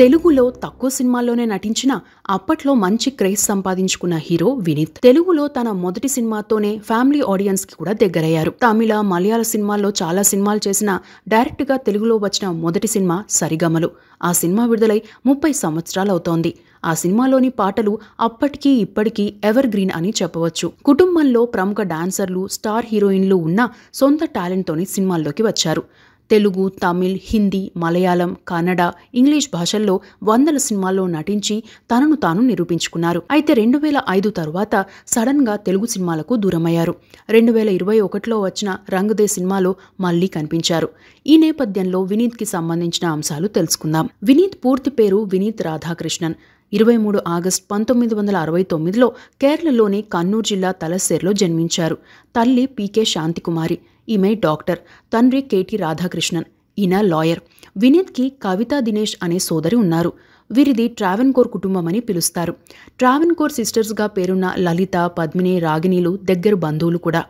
తెలుగులో తక్కువ సినిమాల్లోనే నటించిన అప్పట్లో మంచి క్రేజ్ సంపాదించుకున్న హీరో వినీత్ తెలుగులో తన మొదటి సినిమాతోనే ఫ్యామిలీ ఆడియన్స్ కి కూడా దగ్గరయ్యారు తమిళ మలయాళ సినిమాల్లో చాలా సినిమాలు చేసిన డైరెక్ట్ గా తెలుగులో వచ్చిన మొదటి సినిమా సరిగమలు ఆ సినిమా విడుదలై ముప్పై సంవత్సరాలు అవుతోంది ఆ సినిమాలోని పాటలు అప్పటికీ ఇప్పటికీ ఎవర్ గ్రీన్ అని చెప్పవచ్చు కుటుంబంలో ప్రముఖ డాన్సర్లు స్టార్ హీరోయిన్లు ఉన్న సొంత టాలెంట్తోనే సినిమాల్లోకి వచ్చారు తెలుగు తమిళ్ హిందీ మలయాళం కన్నడ ఇంగ్లీష్ భాషల్లో వందల సినిమాల్లో నటించి తనను తాను నిరూపించుకున్నారు అయితే రెండు వేల ఐదు తరువాత సడన్గా తెలుగు సినిమాలకు దూరమయ్యారు రెండు వేల ఇరవై ఒకటిలో వచ్చిన రంగుదే సినిమాలో మళ్లీ కనిపించారు ఈ నేపథ్యంలో వినీత్కి సంబంధించిన అంశాలు తెలుసుకుందాం వినీత్ పూర్తి పేరు వినీత్ రాధాకృష్ణన్ ఇరవై మూడు ఆగస్టు పంతొమ్మిది వందల అరవై తొమ్మిదిలో కేరళలోని కన్నూరు జిల్లా తలసేర్లో జన్మించారు తల్లి పీకే శాంతికుమారి ఈమె డాక్టర్ తండ్రి కేటి రాధాకృష్ణన్ ఈయన లాయర్ వినీత్కి కవితా దినేష్ అనే సోదరి ఉన్నారు వీరిది ట్రావెన్కోర్ కుటుంబం అని పిలుస్తారు ట్రావెన్కోర్ సిస్టర్స్గా పేరున్న లలిత పద్మిని రాగిణీలు దగ్గర బంధువులు కూడా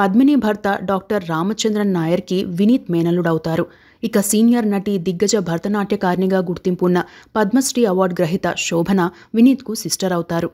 పద్మిని భర్త డాక్టర్ రామచంద్రన్ నాయర్కి వినీత్ మేనల్లుడవుతారు ఇక సీనియర్ నటి దిగ్గజ భరతనాట్యకారిణిగా గుర్తింపున్న పద్మశ్రీ అవార్డు గ్రహీత శోభన వినీత్కు సిస్టర్ అవుతారు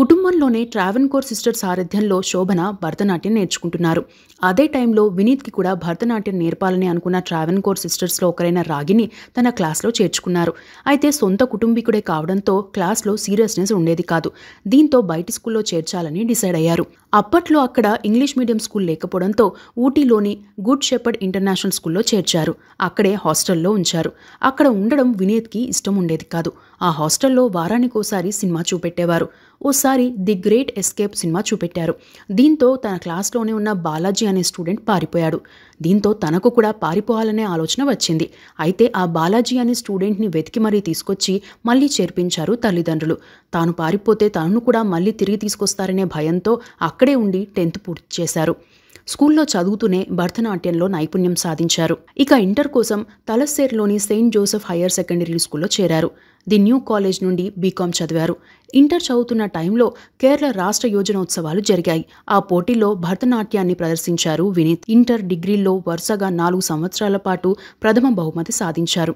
కుటుంబంలోనే ట్రావెన్ కోర్ సిస్టర్ సారథ్యంలో శోభన భరతనాట్యం నేర్చుకుంటున్నారు అదే టైంలో వినీత్కి కూడా భరతనాట్యం నేర్పాలని అనుకున్న ట్రావెన్ కోర్ సిస్టర్స్లో ఒకరైన రాగిని తన క్లాస్లో చేర్చుకున్నారు అయితే సొంత కుటుంబీకుడే కావడంతో క్లాస్లో సీరియస్నెస్ ఉండేది కాదు దీంతో బయటి స్కూల్లో చేర్చాలని డిసైడ్ అయ్యారు అప్పట్లో అక్కడ ఇంగ్లీష్ మీడియం స్కూల్ లేకపోవడంతో ఊటీలోని గుడ్ షెపర్డ్ ఇంటర్నేషనల్ స్కూల్లో చేర్చారు అక్కడే హాస్టల్లో ఉంచారు అక్కడ ఉండడం వినేత్కి ఇష్టం ఉండేది కాదు ఆ హాస్టల్లో వారానికోసారి సినిమా చూపెట్టేవారు ఓసారి ది గ్రేట్ ఎస్కేప్ సినిమా చూపెట్టారు దీంతో తన క్లాస్లోనే ఉన్న బాలాజీ అనే స్టూడెంట్ పారిపోయాడు దీంతో తనకు కూడా పారిపోవాలనే ఆలోచన వచ్చింది అయితే ఆ బాలాజీ అనే స్టూడెంట్ని వెతికి మరీ తీసుకొచ్చి మళ్ళీ చేర్పించారు తల్లిదండ్రులు తాను పారిపోతే తనను కూడా మళ్ళీ తిరిగి తీసుకొస్తారనే భయంతో అక్కడే ఉండి టెన్త్ పూర్తి చేశారు స్కూల్లో చదువుతూనే భరతనాట్యంలో నైపుణ్యం సాధించారు ఇక ఇంటర్ కోసం తలస్సేర్లోని సెయింట్ జోసెఫ్ హయ్యర్ సెకండరీ స్కూల్లో చేరారు ది న్యూ కాలేజ్ నుండి బీకాం చదివారు ఇంటర్ చదువుతున్న టైంలో కేరళ రాష్ట్ర యోజనోత్సవాలు జరిగాయి ఆ పోటీలో భరతనాట్యాన్ని ప్రదర్శించారు వినీత్ ఇంటర్ డిగ్రీల్లో వరుసగా నాలుగు సంవత్సరాల పాటు ప్రథమ బహుమతి సాధించారు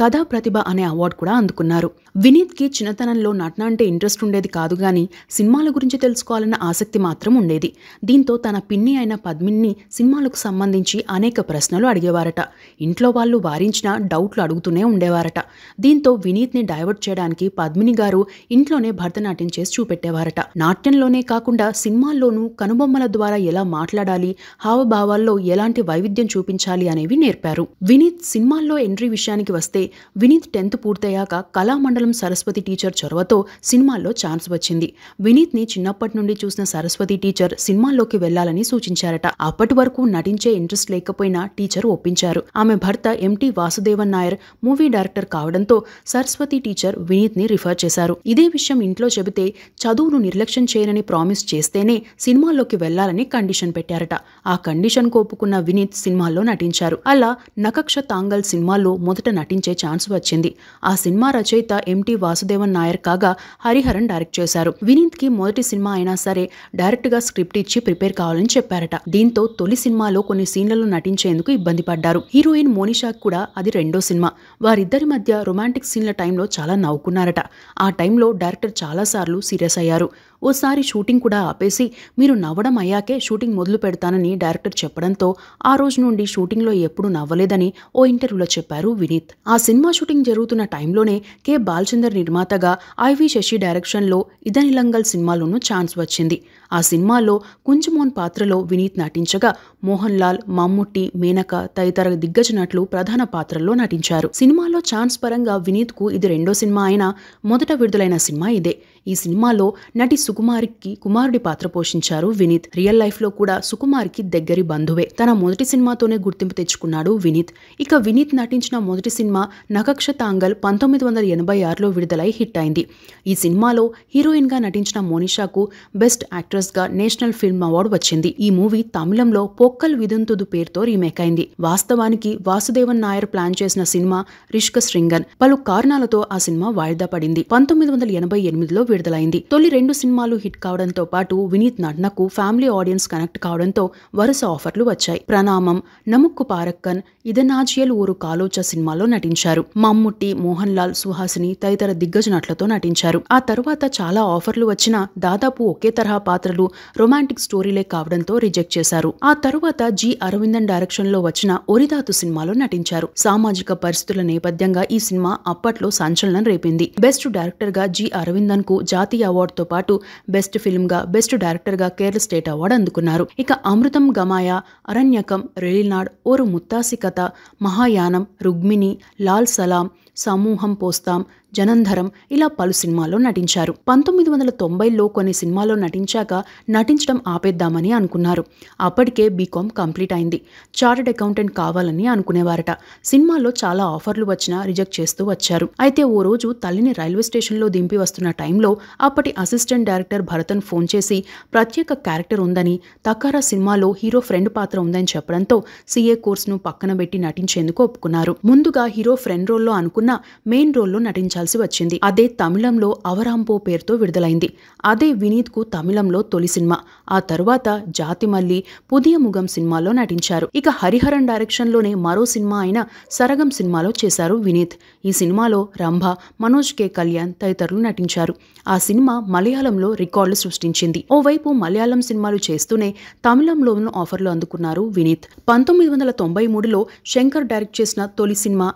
కథా ప్రతిభ అనే అవార్డు కూడా అందుకున్నారు వినీత్కి చిన్నతనంలో నటన అంటే ఇంట్రెస్ట్ ఉండేది కాదు కానీ సినిమాల గురించి తెలుసుకోవాలన్న ఆసక్తి మాత్రం ఉండేది దీంతో తన పిన్ని అయిన పద్మిన్ని సినిమాలకు సంబంధించి అనేక ప్రశ్నలు అడిగేవారట ఇంట్లో వాళ్ళు వారించిన డౌట్లు అడుగుతూనే ఉండేవారట దీంతో వినీత్ని డైవర్ట్ చేయడానికి పద్మిని గారు ఇంట్లోనే భరతనాట్యం చేసి చూపెట్టేవారట నాట్యంలోనే కాకుండా సినిమాల్లోనూ కనుబొమ్మల ద్వారా ఎలా మాట్లాడాలి హావభావాల్లో ఎలాంటి వైవిధ్యం చూపించాలి అనేవి నేర్పారు వినీత్ సినిమాల్లో ఎంట్రీ విషయానికి వస్తే వినీత్ టెన్త్ పూర్తయ్యాక కళామండలం సరస్వతి టీచర్ చొరవతో సినిమాల్లో ఛాన్స్ వచ్చింది వినీత్ని చిన్నప్పటి నుండి చూసిన సరస్వతి టీచర్ సినిమాల్లోకి వెళ్లాలని సూచించారట అప్పటి వరకు నటించే ఇంట్రెస్ట్ లేకపోయినా టీచర్ ఒప్పించారు ఆమె భర్త ఎంటి వాసుదేవన్ నాయర్ మూవీ డైరెక్టర్ కావడంతో సరస్వతి టీచర్ వినీత్ ని రిఫర్ చేశారు ఇదే విషయం ఇంట్లో చెబితే చదువును నిర్లక్ష్యం చేయనని ప్రామిస్ చేస్తేనే సినిమాల్లోకి వెళ్లాలని కండిషన్ పెట్టారట ఆ కండిషన్ కోపుకున్న వినీత్ సినిమాల్లో నటించారు అలా నకక్ష తాంగల్ సినిమాలో మొదట నటించే ఛాన్స్ వచ్చింది ఆ సినిమా రచయిత ఎంటి వాసుదేవన్ నాయర్ కాగా హరిహరన్ డైరెక్ట్ చేశారు వినీత్ కి మొదటి సినిమా అయినా సరే డైరెక్ట్ గా స్క్రిప్ట్ ఇచ్చి ప్రిపేర్ కావాలని చెప్పారట దీంతో తొలి సినిమాలో కొన్ని సీన్లలో నటించేందుకు ఇబ్బంది పడ్డారు హీరోయిన్ మోనిషా కూడా అది రెండో సినిమా వారిద్దరి మధ్య రొమాంటిక్ సీన్ల టైంలో చాలా నవ్వుకున్నారట ఆ టైంలో డైరెక్టర్ చాలా సార్లు సీరియస్ అయ్యారు ఓసారి షూటింగ్ కూడా ఆపేసి మీరు నవ్వడం అయ్యాకే షూటింగ్ మొదలు పెడతానని డైరెక్టర్ చెప్పడంతో ఆ రోజు నుండి షూటింగ్లో ఎప్పుడూ నవ్వలేదని ఓ ఇంటర్వ్యూలో చెప్పారు వినీత్ ఆ సినిమా షూటింగ్ జరుగుతున్న టైంలోనే కె బాలచందర్ నిర్మాతగా ఐవి శశి డైరెక్షన్లో ఇదనిలంగల్ సినిమాలోనూ ఛాన్స్ వచ్చింది ఆ సినిమాలో కుంజమోన్ పాత్రలో వినీత్ నటించగా మోహన్ లాల్ మమ్ముట్టి మేనక తదితర దిగ్గజ నటులు ప్రధాన పాత్రల్లో నటించారు సినిమాలో ఛాన్స్ పరంగా వినీత్ కు ఇది రెండో సినిమా అయినా మొదట విడుదలైన సినిమా ఇదే ఈ సినిమాలో నటి సుకుమారికి కుమారుడి పాత్ర పోషించారు వినీత్ రియల్ లైఫ్ లో కూడా సుకుమార్కి దగ్గరి బంధువే తన మొదటి సినిమాతోనే గుర్తింపు తెచ్చుకున్నాడు వినీత్ ఇక వినీత్ నటించిన మొదటి సినిమా నకక్ష తాంగల్ పంతొమ్మిది వందల ఎనభై ఆరులో విడుదలై హిట్ అయింది ఈ సినిమాలో హీరోయిన్ గా నటించిన మోనిషాకు బెస్ట్ యాక్టర్ గా నేషనల్ ఫిల్మ్ అవార్డు వచ్చింది ఈ మూవీ తమిళంలో పొక్కల్ విదంతుదు పేరుతో రీమేక్ అయింది వాస్తవానికి వాసుదేవన్ నాయర్ ప్లాన్ చేసిన సినిమా రిష్క శృంగన్ పలు కారణాలతో ఆ సినిమా వాయిదా పడింది పంతొమ్మిది వందల ఎనభై ఎనిమిదిలో విడుదలైంది తొలి రెండు సినిమాలు హిట్ కావడంతో పాటు వినీత్ నటనకు ఫ్యామిలీ ఆడియన్స్ కనెక్ట్ కావడంతో వరుస ఆఫర్లు వచ్చాయి ప్రణామం నముక్కు పారక్కన్ ఇదనాజియల్ ఊరు కాలోచ సినిమాలో నటించారు మమ్ముట్టి మోహన్ లాల్ సుహాసిని తదితర దిగ్గజ నటులతో నటించారు ఆ తర్వాత చాలా ఆఫర్లు వచ్చినా దాదాపు ఒకే తరహా పాత్ర పాత్రలు రొమాంటిక్ స్టోరీలే కావడంతో రిజెక్ట్ చేశారు ఆ తరువాత జి అరవిందన్ డైరెక్షన్ లో వచ్చిన ఒరిదాతు సినిమాలో నటించారు సామాజిక పరిస్థితుల నేపథ్యంగా ఈ సినిమా అప్పట్లో సంచలనం రేపింది బెస్ట్ డైరెక్టర్ గా జి అరవిందన్ కు జాతీయ అవార్డుతో పాటు బెస్ట్ ఫిల్మ్ గా బెస్ట్ డైరెక్టర్ గా కేరళ స్టేట్ అవార్డు అందుకున్నారు ఇక అమృతం గమాయ అరణ్యకం రెలినాడ్ ఓరు ముత్తాసి కథ మహాయానం రుగ్మిణి లాల్ సలాం సమూహం పోస్తాం జనంధరం ఇలా పలు సినిమాల్లో నటించారు పంతొమ్మిది వందల తొంభైలో కొన్ని సినిమాల్లో నటించాక నటించడం ఆపేద్దామని అనుకున్నారు అప్పటికే బీకామ్ కంప్లీట్ అయింది చార్టెడ్ అకౌంటెంట్ కావాలని అనుకునేవారట సినిమాల్లో చాలా ఆఫర్లు వచ్చినా రిజెక్ట్ చేస్తూ వచ్చారు అయితే ఓ రోజు తల్లిని రైల్వే స్టేషన్లో దింపి వస్తున్న టైంలో అప్పటి అసిస్టెంట్ డైరెక్టర్ భరతన్ ఫోన్ చేసి ప్రత్యేక క్యారెక్టర్ ఉందని తకారా సినిమాలో హీరో ఫ్రెండ్ పాత్ర ఉందని చెప్పడంతో సీఏ కోర్సును పక్కన పెట్టి నటించేందుకు ఒప్పుకున్నారు ముందుగా హీరో ఫ్రెండ్ రోల్లో అనుకున్న మెయిన్ రోల్లో నటించారు నటించాల్సి వచ్చింది అదే తమిళంలో అవరాంపో పేరుతో విడుదలైంది అదే వినీత్ కు తమిళంలో తొలి సినిమా ఆ తరువాత జాతి మల్లి పుదియ ముగం సినిమాలో నటించారు ఇక హరిహరన్ డైరెక్షన్ లోనే మరో సినిమా అయిన సరగం సినిమాలో చేశారు వినీత్ ఈ సినిమాలో రంభ మనోజ్ కె కళ్యాణ్ తదితరులు నటించారు ఆ సినిమా మలయాళంలో రికార్డులు సృష్టించింది ఓవైపు మలయాళం సినిమాలు చేస్తూనే తమిళంలోనూ ఆఫర్లు అందుకున్నారు వినీత్ పంతొమ్మిది వందల తొంభై మూడులో శంకర్ డైరెక్ట్ చేసిన తొలి సినిమా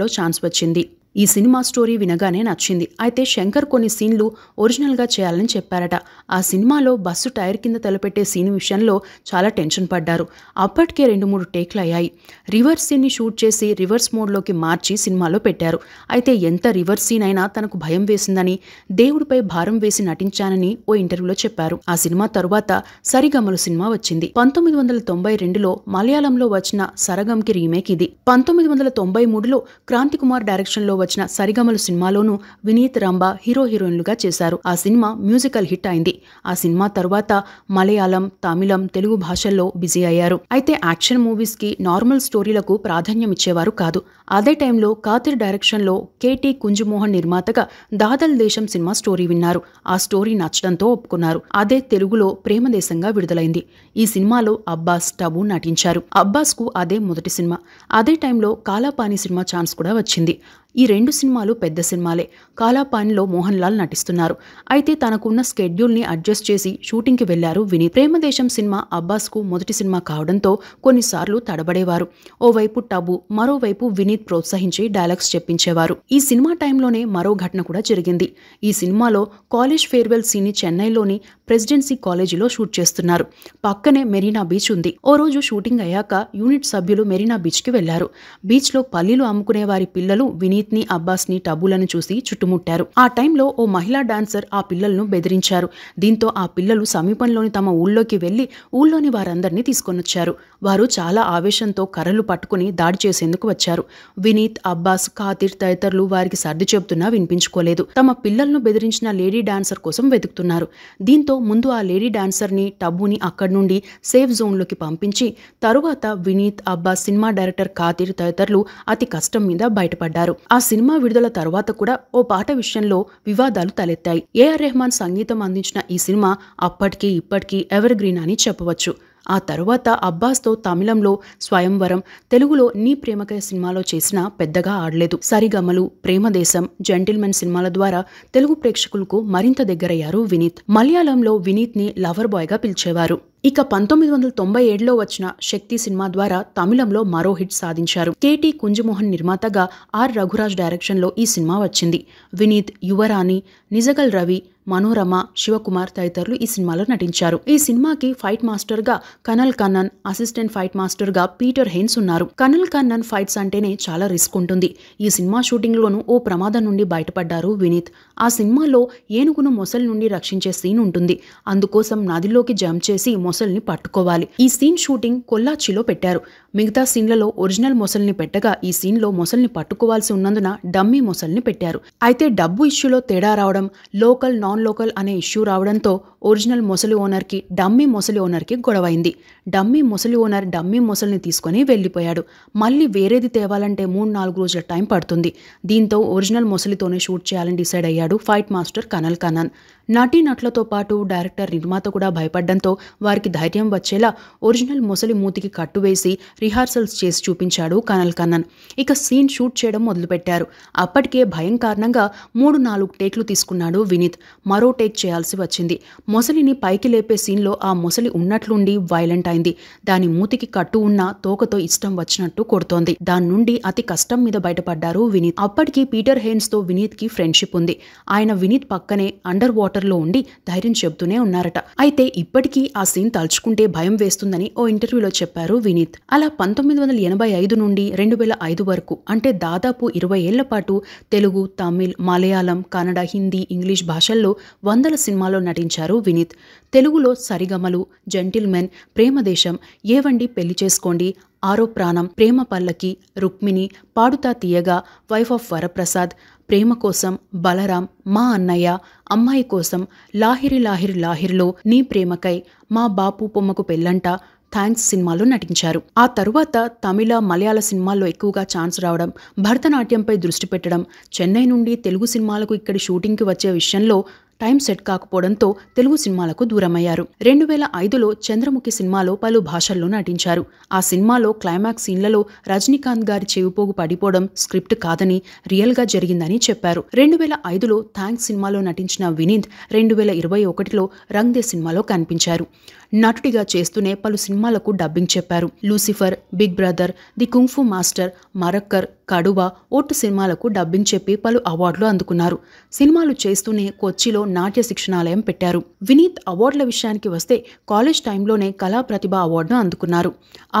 లో ఛాన్స్ వచ్చింది ఈ సినిమా స్టోరీ వినగానే నచ్చింది అయితే శంకర్ కొన్ని సీన్లు ఒరిజినల్గా చేయాలని చెప్పారట ఆ సినిమాలో బస్సు టైర్ కింద తలపెట్టే సీన్ విషయంలో చాలా టెన్షన్ పడ్డారు అప్పటికే రెండు మూడు టేక్లు అయ్యాయి రివర్స్ సీన్ని షూట్ చేసి రివర్స్ మోడ్లోకి మార్చి సినిమాలో పెట్టారు అయితే ఎంత రివర్స్ సీన్ అయినా తనకు భయం వేసిందని దేవుడిపై భారం వేసి నటించానని ఓ ఇంటర్వ్యూలో చెప్పారు ఆ సినిమా తరువాత సరిగమలు సినిమా వచ్చింది పంతొమ్మిది వందల తొంభై రెండులో మలయాళంలో వచ్చిన సరగంకి రీమేక్ ఇది పంతొమ్మిది వందల తొంభై మూడులో క్రాంతికుమార్ డైరెక్షన్లో వచ్చిన సరిగమలు సినిమాలోనూ వినీత్ రాంబ హీరో హీరోయిన్లుగా చేశారు ఆ సినిమా మ్యూజికల్ హిట్ అయింది ఆ సినిమా తర్వాత మలయాళం తమిళం తెలుగు భాషల్లో బిజీ అయ్యారు అయితే యాక్షన్ మూవీస్ కి నార్మల్ స్టోరీలకు ప్రాధాన్యం ఇచ్చేవారు కాదు అదే టైంలో కాతిర్ లో కేటి కుంజుమోహన్ నిర్మాతగా దాదల్ దేశం సినిమా స్టోరీ విన్నారు ఆ స్టోరీ నచ్చడంతో ఒప్పుకున్నారు అదే తెలుగులో ప్రేమదేశంగా విడుదలైంది ఈ సినిమాలో అబ్బాస్ టబు నటించారు అబ్బాస్ కు అదే మొదటి సినిమా అదే టైంలో కాలాపాని సినిమా ఛాన్స్ కూడా వచ్చింది ఈ రెండు సినిమాలు పెద్ద సినిమాలే కాలాపానిలో మోహన్ లాల్ నటిస్తున్నారు అయితే తనకున్న స్కెడ్యూల్ని అడ్జస్ట్ చేసి షూటింగ్కి వెళ్లారు వినీత్ ప్రేమదేశం సినిమా అబ్బాస్కు మొదటి సినిమా కావడంతో కొన్నిసార్లు తడబడేవారు ఓవైపు టబు మరోవైపు వినీత్ ప్రోత్సహించి డైలాగ్స్ చెప్పించేవారు ఈ సినిమా టైంలోనే మరో ఘటన కూడా జరిగింది ఈ సినిమాలో కాలేజ్ ఫేర్వెల్ సీని చెన్నైలోని ప్రెసిడెన్సీ కాలేజీలో షూట్ చేస్తున్నారు పక్కనే మెరీనా బీచ్ ఉంది ఓ రోజు షూటింగ్ అయ్యాక యూనిట్ సభ్యులు మెరీనా బీచ్కి వెళ్లారు బీచ్లో పల్లీలు అమ్ముకునే వారి పిల్లలు వినీత్ అమిత్ని అబ్బాస్ని టబులను చూసి చుట్టుముట్టారు ఆ టైంలో ఓ మహిళా డాన్సర్ ఆ పిల్లలను బెదిరించారు దీంతో ఆ పిల్లలు సమీపంలోని తమ ఊళ్ళోకి వెళ్లి ఊళ్ళోని వారందరినీ తీసుకొనొచ్చారు వారు చాలా ఆవేశంతో కర్రలు పట్టుకుని దాడి చేసేందుకు వచ్చారు వినీత్ అబ్బాస్ ఖాతిర్ తదితరులు వారికి సర్ది చెబుతున్నా వినిపించుకోలేదు తమ పిల్లలను బెదిరించిన లేడీ డాన్సర్ కోసం వెతుకుతున్నారు దీంతో ముందు ఆ లేడీ డాన్సర్ని టబుని అక్కడి నుండి సేఫ్ జోన్లోకి పంపించి తరువాత వినీత్ అబ్బాస్ సినిమా డైరెక్టర్ ఖాతిర్ తదితరులు అతి కష్టం మీద బయటపడ్డారు ఆ సినిమా విడుదల తర్వాత కూడా ఓ పాట విషయంలో వివాదాలు తలెత్తాయి ఏఆర్ రెహమాన్ సంగీతం అందించిన ఈ సినిమా అప్పటికీ ఇప్పటికీ ఎవర్ గ్రీన్ అని చెప్పవచ్చు ఆ తరువాత అబ్బాస్తో తమిళంలో స్వయంవరం తెలుగులో నీ ప్రేమకై సినిమాలో చేసినా పెద్దగా ఆడలేదు సరిగమలు ప్రేమదేశం జెంటిల్మెన్ సినిమాల ద్వారా తెలుగు ప్రేక్షకులకు మరింత దగ్గరయ్యారు వినీత్ మలయాళంలో వినీత్ని లవర్ బాయ్గా పిలిచేవారు ఇక పంతొమ్మిది వందల తొంభై ఏడులో వచ్చిన శక్తి సినిమా ద్వారా తమిళంలో మరో హిట్ సాధించారు కేటీ కుంజమోహన్ నిర్మాతగా ఆర్ రఘురాజ్ డైరెక్షన్లో ఈ సినిమా వచ్చింది వినీత్ యువరాణి నిజగల్ రవి మనోరమ శివకుమార్ తదితరులు ఈ సినిమాలో నటించారు ఈ సినిమాకి ఫైట్ మాస్టర్ గా Kanal Kannan assistant fight master గా పీటర్ హెయిన్స్ ఉన్నారు కనల్ కన్నన్ ఫైట్స్ అంటేనే చాలా రిస్క్ ఉంటుంది ఈ సినిమా షూటింగ్ లోనూ ఓ ప్రమాదం నుండి బయటపడ్డారు వినీత్ ఆ సినిమాలో ఏనుగును మొసలి నుండి రక్షించే సీన్ ఉంటుంది అందుకోసం నదిలోకి జంప్ చేసి మొసల్ని పట్టుకోవాలి ఈ సీన్ షూటింగ్ కొల్లాచిలో పెట్టారు మిగతా సీన్లలో ఒరిజినల్ మొసల్ని పెట్టగా ఈ సీన్లో మొసల్ని పట్టుకోవాల్సి ఉన్నందున డమ్మీ మొసల్ని పెట్టారు అయితే డబ్బు ఇష్యూలో తేడా రావడం లోకల్ నాన్ నాన్ లోకల్ అనే ఇష్యూ రావడంతో ఒరిజినల్ మొసలి ఓనర్కి డమ్మీ మొసలి ఓనర్కి గొడవైంది డమ్మీ మొసలి ఓనర్ డమ్మీ మొసలిని తీసుకొని వెళ్ళిపోయాడు మళ్ళీ వేరేది తేవాలంటే మూడు నాలుగు రోజుల టైం పడుతుంది దీంతో ఒరిజినల్ మొసలితోనే షూట్ చేయాలని డిసైడ్ అయ్యాడు ఫైట్ మాస్టర్ కనల్ కనన్ నటీ నట్లతో పాటు డైరెక్టర్ నిర్మాత కూడా భయపడడంతో వారికి ధైర్యం వచ్చేలా ఒరిజినల్ మొసలి మూతికి కట్టువేసి రిహార్సల్స్ చేసి చూపించాడు కనల్ కన్నన్ ఇక సీన్ షూట్ చేయడం మొదలుపెట్టారు అప్పటికే భయం కారణంగా మూడు నాలుగు టేక్లు తీసుకున్నాడు వినీత్ మరో టేక్ చేయాల్సి వచ్చింది మొసలిని పైకి లేపే సీన్లో ఆ మొసలి ఉన్నట్లుండి వైలెంట్ అయింది దాని మూతికి కట్టు ఉన్న తోకతో ఇష్టం వచ్చినట్టు కొడుతోంది దాని నుండి అతి కష్టం మీద బయటపడ్డారు వినీత్ అప్పటికి పీటర్ హేన్స్ తో వినీత్ కి ఫ్రెండ్షిప్ ఉంది ఆయన వినీత్ పక్కనే అండర్ వాటర్ క్వార్టర్లో ఉండి ధైర్యం చెబుతూనే ఉన్నారట అయితే ఇప్పటికీ ఆ సీన్ తలుచుకుంటే భయం వేస్తుందని ఓ ఇంటర్వ్యూలో చెప్పారు వినీత్ అలా పంతొమ్మిది వందల ఎనభై ఐదు నుండి రెండు వేల ఐదు వరకు అంటే దాదాపు ఇరవై ఏళ్ల పాటు తెలుగు తమిళ్ మలయాళం కన్నడ హిందీ ఇంగ్లీష్ భాషల్లో వందల సినిమాల్లో నటించారు వినీత్ తెలుగులో సరిగమలు జెంటిల్మెన్ ప్రేమదేశం ఏవండి పెళ్లి చేసుకోండి ఆరో ప్రాణం ప్రేమ పల్లకి రుక్మిణి పాడుతా తీయగా వైఫ్ ఆఫ్ వరప్రసాద్ ప్రేమ కోసం బలరాం మా అన్నయ్య అమ్మాయి కోసం లాహిరి లాహిరి లాహిర్లో నీ ప్రేమకై మా బాపు పొమ్మకు పెళ్ళంట థ్యాంక్స్ సినిమాలో నటించారు ఆ తరువాత తమిళ మలయాళ సినిమాల్లో ఎక్కువగా ఛాన్స్ రావడం భరతనాట్యంపై దృష్టి పెట్టడం చెన్నై నుండి తెలుగు సినిమాలకు ఇక్కడి షూటింగ్కి వచ్చే విషయంలో టైం సెట్ కాకపోవడంతో తెలుగు సినిమాలకు దూరమయ్యారు రెండు వేల ఐదులో చంద్రముఖి సినిమాలో పలు భాషల్లో నటించారు ఆ సినిమాలో క్లైమాక్స్ సీన్లలో రజనీకాంత్ గారి చెవిపోగు పడిపోవడం స్క్రిప్ట్ కాదని రియల్గా జరిగిందని చెప్పారు రెండు వేల ఐదులో థ్యాంక్స్ సినిమాలో నటించిన వినీత్ రెండు వేల ఇరవై ఒకటిలో రంగ్దే సినిమాలో కనిపించారు నటుడిగా చేస్తూనే పలు సినిమాలకు డబ్బింగ్ చెప్పారు Lucifer big brother the kung fu master Marakkar Kaduva Ottu సినిమాలకు డబ్బింగ్ చెప్పి పలు అవార్డులు అందుకున్నారు సినిమాలు చేస్తూనే కొచ్చిలో నాట్య శిక్షణాలయం పెట్టారు వినీత్ అవార్డుల విషయానికి వస్తే కాలేజ్ టైంలోనే కళా ప్రతిభ అవార్డును అందుకున్నారు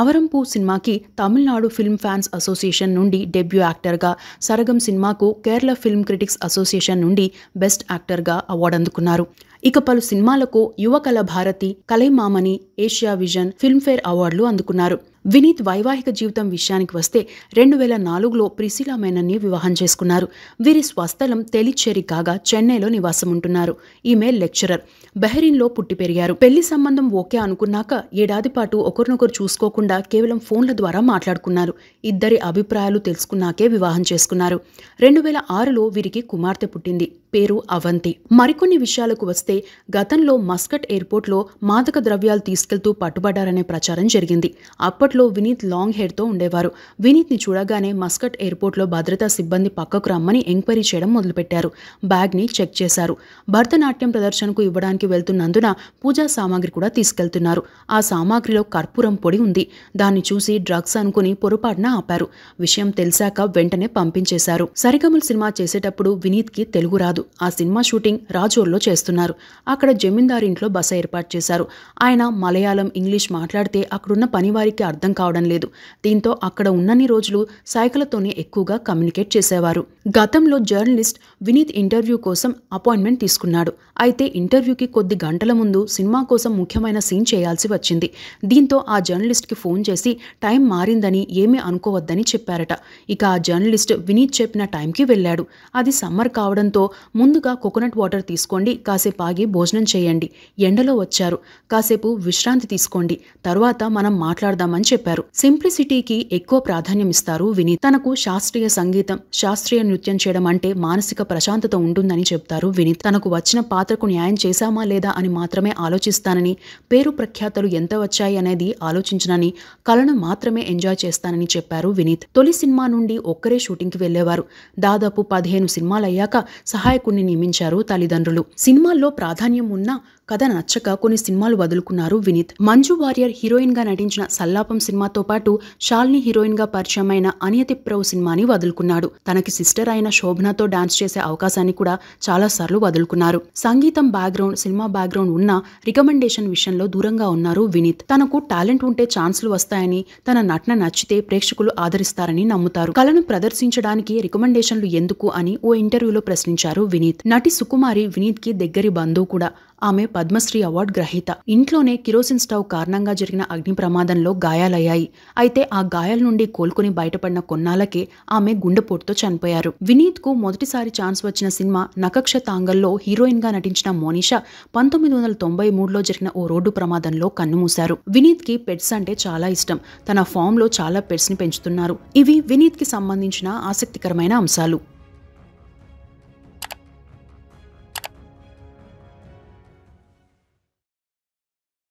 అవరంపు సినిమాకి తమిళనాడు ఫిల్మ్ ఫ్యాన్స్ అసోసియేషన్ నుండి డెబ్యూ యాక్టర్గా సరగం సినిమాకు కేరళ ఫిల్మ్ క్రిటిక్స్ అసోసియేషన్ నుండి బెస్ట్ యాక్టర్గా అవార్డు అందుకున్నారు ఇక పలు సినిమాలకు Yuva Kala Bharathi Kalaimamani Asia vision Filmfare అవార్డులు అందుకున్నారు వినీత్ వైవాహిక జీవితం విషయానికి వస్తే రెండు వేల నాలుగులో ప్రిసిలా మేనన్ని వివాహం చేసుకున్నారు వీరి స్వస్థలం తెలిచ్చేరి కాగా చెన్నైలో నివాసం ఉంటున్నారు ఈమె లెక్చరర్ బెహరీన్లో పుట్టి పెరిగారు పెళ్లి సంబంధం ఓకే అనుకున్నాక ఏడాది పాటు ఒకరినొకరు చూసుకోకుండా కేవలం ఫోన్ల ద్వారా మాట్లాడుకున్నారు ఇద్దరి అభిప్రాయాలు తెలుసుకున్నాకే వివాహం చేసుకున్నారు రెండు వేల ఆరులో వీరికి కుమార్తె పుట్టింది పేరు అవంతి మరికొన్ని విషయాలకు వస్తే గతంలో మస్కట్ ఎయిర్పోర్ట్లో మాదక ద్రవ్యాలు తీసుకెళ్తూ పట్టుబడ్డారనే ప్రచారం జరిగింది అప్పట్లో అప్పట్లో వినీత్ లాంగ్ హెయిర్తో ఉండేవారు వినీత్ని చూడగానే మస్కట్ ఎయిర్పోర్ట్లో భద్రతా సిబ్బంది పక్కకు రమ్మని ఎంక్వైరీ చేయడం మొదలుపెట్టారు బ్యాగ్ని చెక్ చేశారు భరతనాట్యం ప్రదర్శనకు ఇవ్వడానికి వెళ్తున్నందున పూజా సామాగ్రి కూడా తీసుకెళ్తున్నారు ఆ సామాగ్రిలో కర్పూరం పొడి ఉంది దాన్ని చూసి డ్రగ్స్ అనుకుని పొరపాటున ఆపారు విషయం తెలిసాక వెంటనే పంపించేశారు సరిగమల్ సినిమా చేసేటప్పుడు వినీత్కి తెలుగు రాదు ఆ సినిమా షూటింగ్ రాజోల్లో చేస్తున్నారు అక్కడ జమీందారింట్లో బస ఏర్పాటు చేశారు ఆయన మలయాళం ఇంగ్లీష్ మాట్లాడితే అక్కడున్న పనివారికి అర్థం అర్థం కావడం లేదు దీంతో అక్కడ ఉన్నన్ని రోజులు సైకిలతోనే ఎక్కువగా కమ్యూనికేట్ చేసేవారు గతంలో జర్నలిస్ట్ వినీత్ ఇంటర్వ్యూ కోసం అపాయింట్మెంట్ తీసుకున్నాడు అయితే ఇంటర్వ్యూకి కొద్ది గంటల ముందు సినిమా కోసం ముఖ్యమైన సీన్ చేయాల్సి వచ్చింది దీంతో ఆ జర్నలిస్ట్కి ఫోన్ చేసి టైం మారిందని ఏమీ అనుకోవద్దని చెప్పారట ఇక ఆ జర్నలిస్ట్ వినీత్ చెప్పిన టైంకి వెళ్ళాడు అది సమ్మర్ కావడంతో ముందుగా కోకోనట్ వాటర్ తీసుకోండి కాసేపు ఆగి భోజనం చేయండి ఎండలో వచ్చారు కాసేపు విశ్రాంతి తీసుకోండి తర్వాత మనం మాట్లాడదామని చెప్పారు సింప్లిసిటీకి ఎక్కువ ప్రాధాన్యం ఇస్తారు వినీత్ తనకు శాస్త్రీయ సంగీతం శాస్త్రీయ నృత్యం చేయడం అంటే మానసిక ప్రశాంతత ఉంటుందని చెప్తారు వినీత్ తనకు వచ్చిన పాత్రకు న్యాయం చేశామా లేదా అని మాత్రమే ఆలోచిస్తానని పేరు ప్రఖ్యాతలు ఎంత వచ్చాయి అనేది ఆలోచించనని కళను మాత్రమే ఎంజాయ్ చేస్తానని చెప్పారు వినీత్ తొలి సినిమా నుండి ఒక్కరే షూటింగ్కి వెళ్లేవారు దాదాపు పదిహేను సినిమాలయ్యాక సహాయకుణ్ణి నియమించారు తల్లిదండ్రులు సినిమాల్లో ప్రాధాన్యం ఉన్నా కథ నచ్చక కొన్ని సినిమాలు వదులుకున్నారు వినీత్ మంజు వారియర్ హీరోయిన్ గా నటించిన సల్లాపం సినిమాతో పాటు షాల్ని గా పరిచయమైన అనియతిప్రవ్ సినిమాని వదులుకున్నాడు తనకి సిస్టర్ సింగర్ అయిన శోభనతో డాన్స్ చేసే అవకాశాన్ని కూడా చాలా సార్లు వదులుకున్నారు సంగీతం బ్యాక్గ్రౌండ్ సినిమా బ్యాక్గ్రౌండ్ ఉన్న రికమెండేషన్ విషయంలో దూరంగా ఉన్నారు వినీత్ తనకు టాలెంట్ ఉంటే ఛాన్స్లు వస్తాయని తన నటన నచ్చితే ప్రేక్షకులు ఆదరిస్తారని నమ్ముతారు కళను ప్రదర్శించడానికి రికమెండేషన్లు ఎందుకు అని ఓ ఇంటర్వ్యూలో ప్రశ్నించారు వినీత్ నటి సుకుమారి వినీత్ కి దగ్గరి బంధువు కూడా ఆమె పద్మశ్రీ అవార్డు గ్రహీత ఇంట్లోనే కిరోసిన్ స్టవ్ కారణంగా జరిగిన అగ్ని ప్రమాదంలో గాయాలయ్యాయి అయితే ఆ గాయాల నుండి కోలుకుని బయటపడిన కొన్నాళ్ళకే ఆమె గుండెపోటుతో చనిపోయారు వినీత్ కు మొదటిసారి ఛాన్స్ వచ్చిన సినిమా నకక్ష తాంగల్లో హీరోయిన్ గా నటించిన మోనిష పంతొమ్మిది వందల తొంభై మూడులో జరిగిన ఓ రోడ్డు ప్రమాదంలో కన్నుమూశారు వినీత్ కి పెట్స్ అంటే చాలా ఇష్టం తన ఫామ్ లో చాలా పెట్స్ ని పెంచుతున్నారు ఇవి వినీత్ కి సంబంధించిన ఆసక్తికరమైన అంశాలు